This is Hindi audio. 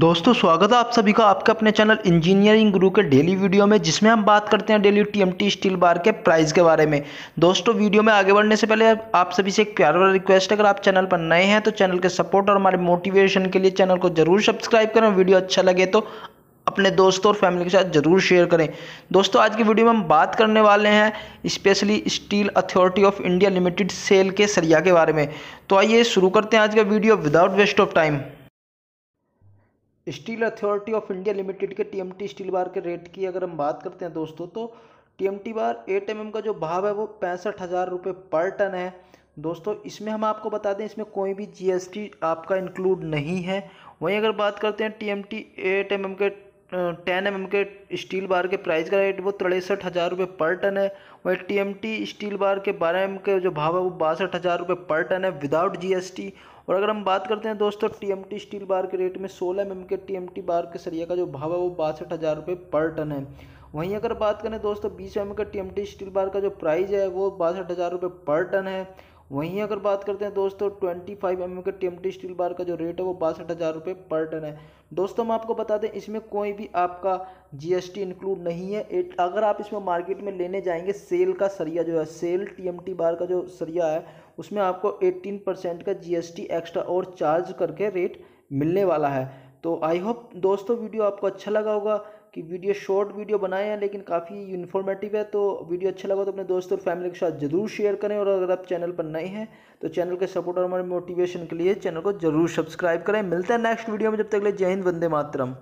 दोस्तों स्वागत है आप सभी का आपके अपने चैनल इंजीनियरिंग गुरु के डेली वीडियो में जिसमें हम बात करते हैं डेली टीएमटी स्टील बार के प्राइस के बारे में दोस्तों वीडियो में आगे बढ़ने से पहले आप सभी से एक प्यार वाला रिक्वेस्ट है अगर आप चैनल पर नए हैं तो चैनल के सपोर्ट और हमारे मोटिवेशन के लिए चैनल को जरूर सब्सक्राइब करें वीडियो अच्छा लगे तो अपने दोस्तों और फैमिली के साथ ज़रूर शेयर करें दोस्तों आज की वीडियो में हम बात करने वाले हैं specially Steel Authority of India Limited SAIL के सरिया के बारे में तो आइए शुरू करते हैं आज का video without waste of time Steel Authority of India Limited के टीएमटी स्टील बार के रेट की अगर हम बात करते हैं दोस्तों तो टीएमटी बार एट एम का जो भाव है वो पैंसठ हज़ार रुपये पर टन है दोस्तों इसमें हम आपको बता दें इसमें कोई भी जीएसटी आपका इंक्लूड नहीं है वहीं अगर बात करते हैं टीएमटी एट एम के टेन एम के स्टील बार के प्राइस का रेट वो तिरसठ हज़ार रुपये पर टन है वही टी स्टील बार के बारह एम के जो भाव है वो बासठ हज़ार रुपये पर टन है विदाउट जीएसटी और अगर हम बात करते हैं दोस्तों टी स्टील बार के रेट में सोलह एम के टी बार के सरिया का जो भाव है वो बासठ हज़ार रुपये पर टन है वहीं अगर बात करें दोस्तों बीस एम के टी स्टील बार का जो प्राइज़ है वो बासठ हज़ार रुपये पर टन है वहीं अगर बात करते हैं दोस्तों ट्वेंटी फाइव एम के टीएमटी स्टील बार का जो रेट है वो बासठ हज़ार रुपये पर टन है दोस्तों हम आपको बता दें इसमें कोई भी आपका जीएसटी इंक्लूड नहीं है एट अगर आप इसमें मार्केट में लेने जाएंगे सेल का सरिया जो है सेल टीएमटी बार का जो सरिया है उसमें आपको एट्टीन परसेंट का टी एक्स्ट्रा और चार्ज करके रेट मिलने वाला है तो आई होप दोस्तों वीडियो आपको अच्छा लगा होगा कि वीडियो शॉर्ट वीडियो बनाए हैं लेकिन काफ़ी इन्फॉर्मेटिव है तो वीडियो अच्छा लगा तो अपने दोस्तों और फैमिली के साथ जरूर शेयर करें और अगर आप चैनल पर नए हैं तो चैनल के सपोर्ट और हमारे मोटिवेशन के लिए चैनल को जरूर सब्सक्राइब करें मिलते हैं नेक्स्ट वीडियो में जब तक ले जय हिंद वंदे मातरम